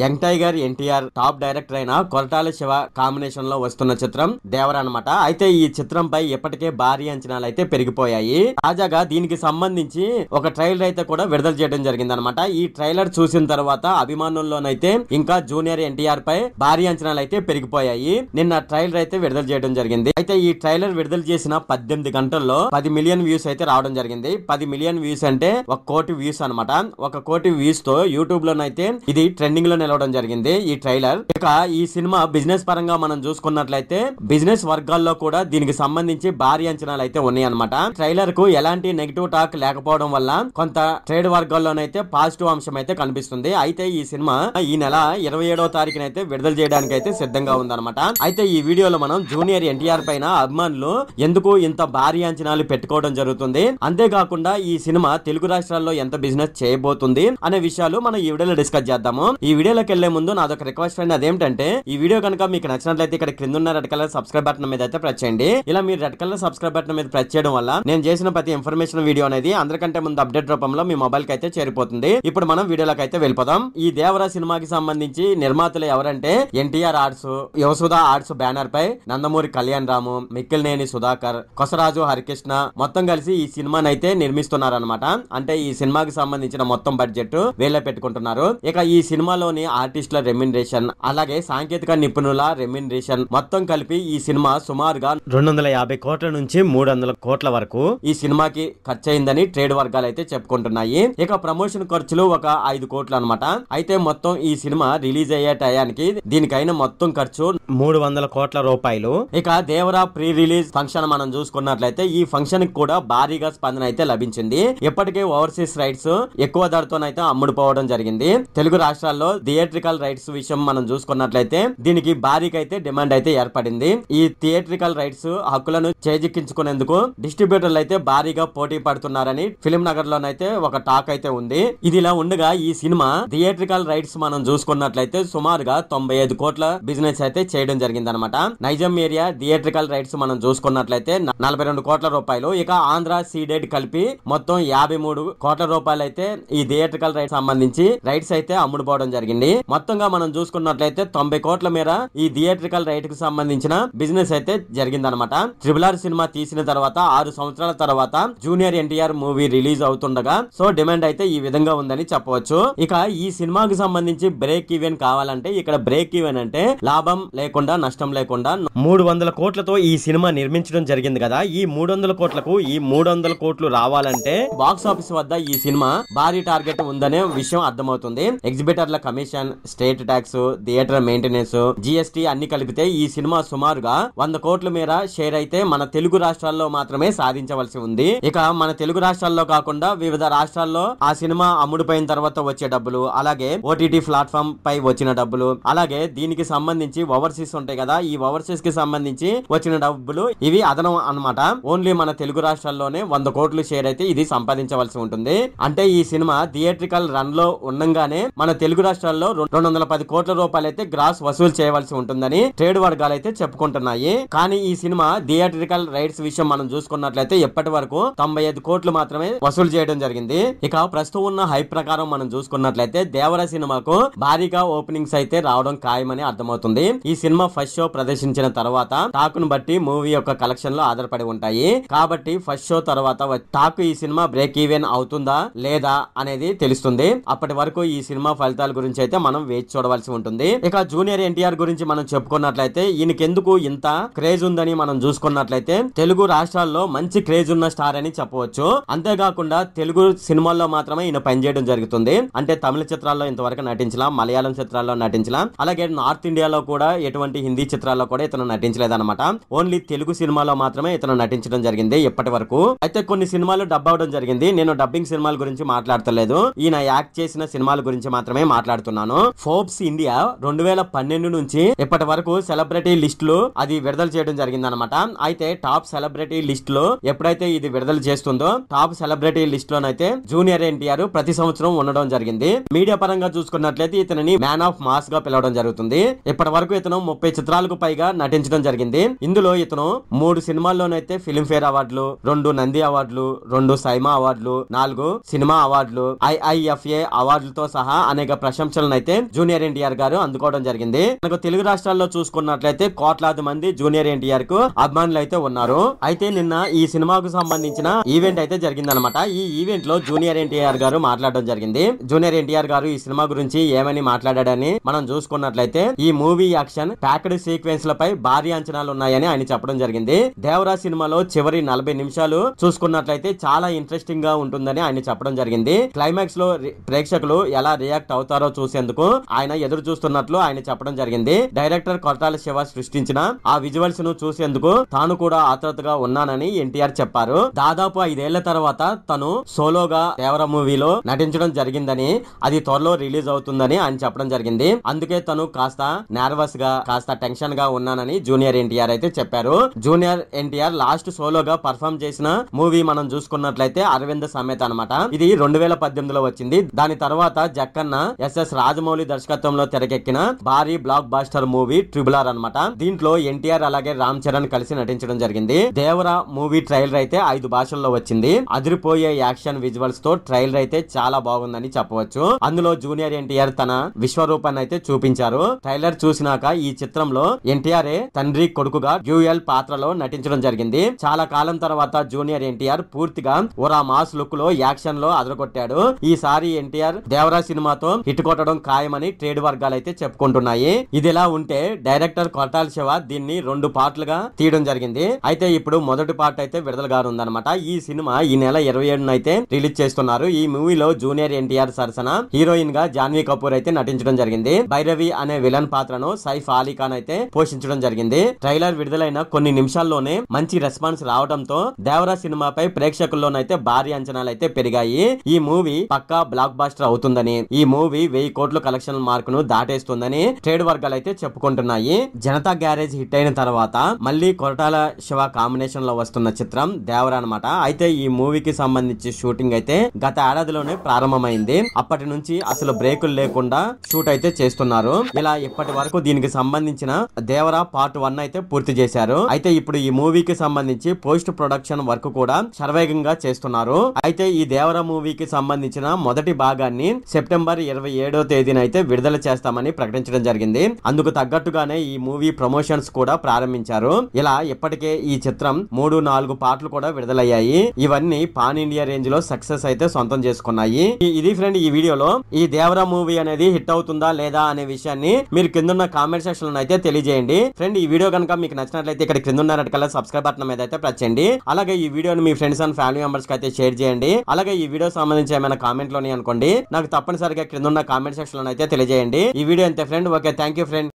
young tiger NTR top director అయిన Koratala Shiva combination లో వస్తున్న చిత్రం దేవర అనమాట అయితే ఈ చిత్రంపై ఇప్పటికే భారీ అంచనాలు అయితే పెరిగిపోయాయి తాజాగా దీనికి సంబంధించి ఒక ట్రైలర్ అయితే కూడా విడుదల చేయడం జరిగింది అనమాట ఈ ట్రైలర్ చూసిన తర్వాత అభిమానుల్లోనైతే ఇంకా జూనియర్ ఎన్టీఆర్ పై భారీ అంచనాలు అయితే పెరిగిపోయాయి నిన్న ట్రైలర్ అయితే విడుదల చేయడం జరిగింది అయితే ఈ ట్రైలర్ విడుదల చేసిన పద్దెనిమిది గంటల్లో పది మిలియన్ వ్యూస్ అయితే రావడం జరిగింది పది మిలియన్ వ్యూస్ అంటే ఒక కోటి వ్యూస్ అనమాట ఒక కోటి వ్యూస్ తో యూట్యూబ్ లోనైతే ఇది ట్రెండింగ్ లో నిలవడం జరిగింది ఈ ట్రైలర్ ఇక ఈ సినిమా బిజినెస్ పరంగా మనం చూసుకున్నట్లయితే బిజినెస్ వర్గాల్లో కూడా దీనికి సంబంధించి భారీ అంచనాలు అయితే ఉన్నాయి అనమాట ట్రైలర్ కు ఎలాంటి నెగిటివ్ టాక్ లేకపోవడం వల్ల కొంత ట్రేడ్ వర్గాల్లోనైతే పాజిటివ్ అంశం అయితే కనిపిస్తుంది అయితే ఈ సినిమా ఈ నెల ఇరవై ఏడవ తారీఖున అయితే విడుదల చేయడానికి అయితే సిద్ధంగా ఉంది అనమాట అయితే ఈ వీడియోలో మనం జూనియర్ ఎన్టీఆర్ పైన అభిమానులు ఎందుకు ఇంత భారీ అంచనాలు పెట్టుకోవడం జరుగుతుంది అంతేకాకుండా ఈ సినిమా తెలుగు రాష్ట్రాల్లో ఎంత బిజినెస్ చేయబోతుంది అనే విషయాలు మనం ఈ వీడియోలో డిస్కస్ చేద్దాము ఈ వీడియో వీడియోలోకి వెళ్లే ముందు నాదొక రిక్వెస్ట్ అండి అదేంటంటే ఈ వీడియో కనుక మీకు నచ్చినట్లయితే ఇక్కడ క్రింద ఉన్న రెడ్ కలర్ సబ్స్క్రైబ్ బటన్ మీద అయితే ప్రెస్ చేయండి ఇలా మీరు రెడ్ కలర్ సబ్స్క్రైబ్ బటన్ మీద ప్రెస్ చేయడం వల్ల నేను చేసిన ప్రతి ఇన్ఫర్మేషన్ వీడియో అనేది అందరికంటే ముందు అప్డేట్ రూపంలో మీ మొబైల్ కి అయితే చేరిపోతుంది ఇప్పుడు మనం వీడియోలోకి అయితే వెళ్ళిపోదాం ఈ దేవరా సినిమాకి సంబంధించి నిర్మాతలు ఎవరంటే NTR arts Yuvasudha arts banner పై నందమూరి కళ్యాణ్ రాము మిక్కిలినేని సుధాకర్ కొసరాజు హరికృష్ణ మొత్తం కలిసి ఈ సినిమాని అయితే నిర్మిస్తున్నారనమాట అంటే ఈ సినిమాకి సంబంధించిన మొత్తం బడ్జెట్ వీళ్ళే పెట్టుకుంటున్నారు ఇక ఈ సినిమాలోని కానీ ఆర్టిస్టుల రెమ్యునరేషన్ అలాగే సాంకేతిక నిపుణుల రెమ్యునరేషన్ మొత్తం కలిపి ఈ సినిమా సుమారుగా రెండు వందల యాభై కోట్ల నుంచి మూడు వందల కోట్ల వరకు ఈ సినిమాకి ఖర్చు అయిందని ట్రేడ్ వర్గాలు అయితే చెప్పుకుంటున్నాయి ఇక ప్రమోషన్ ఖర్చులు ఒక ఐదు కోట్లు అనమాట అయితే మొత్తం ఈ సినిమా రిలీజ్ అయ్యే టయానికి దీనికైన మొత్తం ఖర్చు మూడు వందల కోట్ల రూపాయలు ఇక దేవరా ప్రీ రిలీజ్ ఫంక్షన్ మనం చూసుకున్నట్లయితే ఈ ఫంక్షన్ కి కూడా భారీగా స్పందన అయితే లభించింది ఇప్పటికే ఓవర్సీస్ రైట్స్ ఎక్కువ ధరతోనైతే అమ్ముడుపోవడం జరిగింది తెలుగు రాష్ట్రాల్లో థియేట్రికల్ రైట్స్ విషయం మనం చూసుకున్నట్లయితే దీనికి భారీకైతే డిమాండ్ అయితే ఏర్పడింది ఈ థియేట్రికల్ రైట్స్ హక్కులను చేజిక్కించుకునేందుకు డిస్ట్రిబ్యూటర్లు అయితే భారీగా పోటీ పడుతున్నారని ఫిలిం నగర్ లోనైతే ఒక టాక్ అయితే ఉంది ఇదిలా ఉండగా ఈ సినిమా థియేట్రికల్ రైట్స్ మనం చూసుకున్నట్లయితే సుమారుగా తొంభై ఐదు కోట్ల బిజినెస్ అయితే చేయడం జరిగింది అనమాట నైజం ఏరియా థియేట్రికల్ రైట్స్ మనం చూసుకున్నట్లయితే నలభై రెండు కోట్ల రూపాయలు ఇక ఆంధ్ర సీడెడ్ కలిపి మొత్తం యాభై మూడు కోట్ల రూపాయలు అయితే ఈ థియేట్రికల్ రైట్స్ సంబంధించి రైట్స్ అయితే అమ్ముడుపోవడం జరిగింది అండి మొత్తంగా మనం చూసుకున్నట్లయితే తొంభై కోట్ల మేర ఈ థియేట్రికల్ రైట్ కి సంబంధించిన బిజినెస్ అయితే జరిగిందనమాట ట్రిపుల్ ఆర్ సినిమా తీసిన తర్వాత ఆరు సంవత్సరాల తర్వాత జూనియర్ ఎన్టీఆర్ మూవీ రిలీజ్ అవుతుండగా సో డిమాండ్ అయితే ఈ విధంగా ఉందని చెప్పవచ్చు ఇక ఈ సినిమాకి సంబంధించి బ్రేక్ ఈవెన్ కావాలంటే ఇక్కడ బ్రేక్ ఈవెన్ అంటే లాభం లేకుండా నష్టం లేకుండా మూడు వందల కోట్లతో ఈ సినిమా నిర్మించడం జరిగింది కదా ఈ మూడు వందల కోట్లకు ఈ మూడు వందల కోట్లు రావాలంటే బాక్స్ ఆఫీస్ వద్ద ఈ సినిమా భారీ టార్గెట్ ఉందనే విషయం అర్థమవుతుంది ఎగ్జిబిటర్ల commission commission state tax theatre maintenance GST అన్ని కలిపితే ఈ సినిమా సుమారుగా వంద కోట్ల మేర షేర్ అయితే మన తెలుగు రాష్ట్రాల్లో మాత్రమే సాధించవలసి ఉంది ఇక మన తెలుగు రాష్ట్రాల్లో కాకుండా వివిధ రాష్ట్రాల్లో ఆ సినిమా అమ్ముడుపోయిన తర్వాత వచ్చే డబ్బులు అలాగే ఓటీటీ ప్లాట్ఫామ్ పై వచ్చిన డబ్బులు అలాగే దీనికి సంబంధించి ఓవర్సీస్ ఉంటాయి కదా ఈ ఓవర్సీస్ కి సంబంధించి వచ్చిన డబ్బులు ఇవి అదనం అనమాట ఓన్లీ మన తెలుగు రాష్ట్రాల్లోనే వంద కోట్లు షేర్ అయితే ఇది సంపాదించవలసి ఉంటుంది అంటే ఈ సినిమా థియేట్రికల్ రన్ లో ఉండంగానే మన తెలుగు రాష్ట్రాల్లో నెలలో రెండు వందల పది కోట్ల రూపాయలైతే గ్రాస్ వసూలు చేయవలసి ఉంటుందని ట్రేడ్ వర్గాలు అయితే చెప్పుకుంటున్నాయి కానీ ఈ సినిమా థియేటరికల్ రైట్స్ విషయం మనం చూసుకున్నట్లయితే ఇప్పటి వరకు తొంభై ఐదు కోట్లు మాత్రమే వసూలు చేయడం జరిగింది ఇక ప్రస్తుతం ఉన్న హై ప్రకారం మనం చూసుకున్నట్లయితే దేవర సినిమాకు భారీగా ఓపెనింగ్స్ అయితే రావడం ఖాయమని అర్థమవుతుంది ఈ సినిమా ఫస్ట్ షో ప్రదర్శించిన తర్వాత టాక్ ను బట్టి మూవీ యొక్క కలెక్షన్ లో ఆధారపడి ఉంటాయి కాబట్టి ఫస్ట్ షో తర్వాత టాక్ ఈ సినిమా బ్రేక్ ఈవెన్ అవుతుందా లేదా అనేది తెలుస్తుంది అప్పటి వరకు ఈ సినిమా ఫలితాల గురించి అయితే మనం వేచి చూడవలసి ఉంటుంది ఇక జూనియర్ ఎన్టీఆర్ గురించి మనం చెప్పుకున్నట్లయితే ఈయనకెందుకు ఇంత క్రేజ్ ఉందని మనం చూసుకున్నట్లయితే తెలుగు రాష్ట్రాల్లో మంచి క్రేజ్ ఉన్న స్టార్ అని చెప్పవచ్చు అంతేకాకుండా తెలుగు సినిమాల్లో మాత్రమే ఈయన పనిచేయడం జరుగుతుంది అంటే తమిళ చిత్రాల్లో ఇంతవరకు నటించలా మలయాళం చిత్రాల్లో నటించలా అలాగే నార్త్ ఇండియాలో కూడా ఎటువంటి హిందీ చిత్రాల్లో కూడా ఇతను నటించలేదన్నమాట ఓన్లీ తెలుగు సినిమాలో మాత్రమే ఇతను నటించడం జరిగింది ఇప్పటి వరకు అయితే కొన్ని సినిమాలు డబ్ అవడం జరిగింది నేను డబ్బింగ్ సినిమాల గురించి మాట్లాడతలేదు ఈయన యాక్ట్ చేసిన సినిమాల గురించి మాత్రమే మాట్లాడుతున్నాను తెలియజేస్తున్నాను ఫోర్బ్స్ ఇండియా రెండు వేల పన్నెండు నుంచి ఇప్పటి వరకు సెలబ్రిటీ లిస్టులు అది విడుదల చేయడం అనమాట అయితే టాప్ సెలబ్రిటీ లిస్ట్ లో ఎప్పుడైతే ఇది విడుదల చేస్తుందో టాప్ సెలబ్రిటీ లిస్ట్ లోనైతే జూనియర్ ఎన్టీఆర్ ప్రతి సంవత్సరం ఉండడం జరిగింది మీడియా పరంగా చూసుకున్నట్లయితే ఇతనిని మ్యాన్ ఆఫ్ మాస్ గా పిలవడం జరుగుతుంది ఇప్పటి వరకు ఇతను ముప్పై చిత్రాలకు పైగా నటించడం జరిగింది ఇందులో ఇతను మూడు సినిమాల్లోనైతే ఫిల్మ్ఫేర్ అవార్డులు రెండు నంది అవార్డులు రెండు సైమా అవార్డులు నాలుగు సినిమా అవార్డులు ఐఐఎఫ్ఏ అవార్డులతో సహా అనేక ప్రశంసలు పోస్టులను అయితే జూనియర్ ఎన్టీఆర్ గారు అందుకోవడం జరిగింది మనకు తెలుగు రాష్ట్రాల్లో చూసుకున్నట్లయితే కోట్లాది మంది జూనియర్ ఎన్టీఆర్ కు అభిమానులు అయితే ఉన్నారు అయితే నిన్న ఈ సినిమాకు సంబంధించిన ఈవెంట్ అయితే జరిగిందనమాట ఈ ఈవెంట్ లో జూనియర్ ఎన్టీఆర్ గారు మాట్లాడడం జరిగింది జూనియర్ ఎన్టీఆర్ గారు ఈ సినిమా గురించి ఏమని మాట్లాడాడని మనం చూసుకున్నట్లయితే ఈ మూవీ యాక్షన్ ప్యాక్డ్ సీక్వెన్స్ లపై భారీ అంచనాలు ఉన్నాయని ఆయన చెప్పడం జరిగింది దేవరా సినిమాలో చివరి నలభై నిమిషాలు చూసుకున్నట్లయితే చాలా ఇంట్రెస్టింగ్ గా ఉంటుందని ఆయన చెప్పడం జరిగింది క్లైమాక్స్ లో ప్రేక్షకులు ఎలా రియాక్ట్ అవుతారో చూసి చూసేందుకు ఆయన ఎదురు చూస్తున్నట్లు ఆయన చెప్పడం జరిగింది డైరెక్టర్ కొరటాల శివ సృష్టించిన ఆ విజువల్స్ ను చూసేందుకు తాను కూడా ఆతృతగా ఉన్నానని ఎన్టీఆర్ చెప్పారు దాదాపు ఐదేళ్ల తర్వాత తను సోలోగా దేవర మూవీలో నటించడం జరిగిందని అది త్వరలో రిలీజ్ అవుతుందని ఆయన చెప్పడం జరిగింది అందుకే తను కాస్త నర్వస్ గా కాస్త టెన్షన్ గా ఉన్నానని జూనియర్ ఎన్టీఆర్ అయితే చెప్పారు జూనియర్ ఎన్టీఆర్ లాస్ట్ సోలోగా పర్ఫామ్ చేసిన మూవీ మనం చూసుకున్నట్లయితే అరవింద్ సమేత అనమాట ఇది రెండు వేల పద్దెనిమిదిలో వచ్చింది దాని తర్వాత జక్కన్న ఎస్ఎస్ రాజమౌళి దర్శకత్వంలో తెరకెక్కిన భారీ blockbuster movie triple R అనమాట దీంట్లో ఎన్టీఆర్ అలాగే రామ్ చరణ్ కలిసి నటించడం జరిగింది దేవరా మూవీ ట్రైలర్ అయితే ఐదు భాషల్లో వచ్చింది అదిరిపోయే యాక్షన్ విజువల్స్ తో ట్రైలర్ అయితే చాలా బాగుందని చెప్పవచ్చు అందులో జూనియర్ ఎన్టీఆర్ తన విశ్వరూపాన్ని అయితే చూపించారు ట్రైలర్ చూసినాక ఈ చిత్రంలో ఎన్టీఆర్ తండ్రి కొడుకుగా డ్యూఎల్ పాత్రలో నటించడం జరిగింది చాలా కాలం తర్వాత జూనియర్ ఎన్టీఆర్ పూర్తిగా ఓరా మాస్ లుక్ లో యాక్షన్ లో అదరగొట్టాడు ఈసారి ఎన్టీఆర్ దేవరా సినిమాతో హిట్ కొట్టడం ఉద్యోగం ఖాయమని ట్రేడ్ వర్గాలు అయితే చెప్పుకుంటున్నాయి ఇది ఇలా ఉంటే డైరెక్టర్ కొరటాల శివ దీన్ని రెండు పార్ట్లుగా తీయడం జరిగింది అయితే ఇప్పుడు మొదటి పార్ట్ అయితే విడుదల కానుందనమాట ఈ సినిమా ఈ నెల ఇరవై ఏడున అయితే రిలీజ్ చేస్తున్నారు ఈ మూవీలో జూనియర్ ఎన్టీఆర్ సరసన హీరోయిన్ గా జాన్వీ కపూర్ అయితే నటించడం జరిగింది భైరవి అనే విలన్ పాత్రను సైఫ్ అలీ ఖాన్ అయితే పోషించడం జరిగింది ట్రైలర్ విడుదలైన కొన్ని నిమిషాల్లోనే మంచి రెస్పాన్స్ రావడంతో దేవరా సినిమాపై ప్రేక్షకుల్లోనైతే భారీ అంచనాలు అయితే పెరిగాయి ఈ మూవీ పక్కా బ్లాక్ బాస్టర్ అవుతుందని ఈ మూవీ వెయ్యి కోట్ల కలెక్షన్ మార్కును దాటేస్తుందని ట్రేడ్ వర్గాలు అయితే చెప్పుకుంటున్నాయి జనతా గ్యారేజ్ హిట్ అయిన తర్వాత మళ్ళీ కొరటాల శివ కాంబినేషన్ లో వస్తున్న చిత్రం దేవర అనమాట అయితే ఈ మూవీకి సంబంధించి షూటింగ్ అయితే గత ఏడాదిలోనే ప్రారంభమైంది అప్పటి నుంచి అసలు బ్రేకులు లేకుండా షూట్ అయితే చేస్తున్నారు ఇలా ఇప్పటి వరకు దీనికి సంబంధించిన దేవర పార్ట్ వన్ అయితే పూర్తి చేశారు అయితే ఇప్పుడు ఈ మూవీకి సంబంధించి పోస్ట్ ప్రొడక్షన్ వర్క్ కూడా శరవేగంగా చేస్తున్నారు అయితే ఈ దేవర మూవీకి సంబంధించిన మొదటి భాగాన్ని సెప్టెంబర్ ఇరవై ఏడో తేదీన అయితే విడుదల చేస్తామని ప్రకటించడం జరిగింది అందుకు తగ్గట్టుగానే ఈ మూవీ ప్రమోషన్స్ కూడా ప్రారంభించారు ఇలా ఇప్పటికే ఈ చిత్రం మూడు నాలుగు పాటలు కూడా విడుదలయ్యాయి ఇవన్నీ పాన్ ఇండియా రేంజ్ లో సక్సెస్ అయితే సొంతం చేసుకున్నాయి ఇది ఫ్రెండ్ ఈ వీడియోలో ఈ దేవరా మూవీ అనేది హిట్ అవుతుందా లేదా అనే విషయాన్ని మీరు కిందన్న కామెంట్ సెక్షన్ లో అయితే తెలియజేయండి ఫ్రెండ్ ఈ వీడియో కనుక మీకు నచ్చినట్లయితే ఇక్కడ కింద ఉన్న కల్లా సబ్స్క్రైబ్ బటన్ మీద అయితే ప్రెస్ అలాగే ఈ వీడియోని మీ ఫ్రెండ్స్ అండ్ ఫ్యామిలీ మెంబర్స్ కి అయితే షేర్ చేయండి అలాగే ఈ వీడియో సంబంధించి ఏమైనా లోని అనుకోండి నాకు తప్పనిసరిగా కింద ఉన్న కామెంట్ సెక్షన్ లో అయితే తెలియజేయండి ఈ వీడియో అంతే ఫ్రెండ్ ఓకే థ్యాంక్ ఫ్రెండ్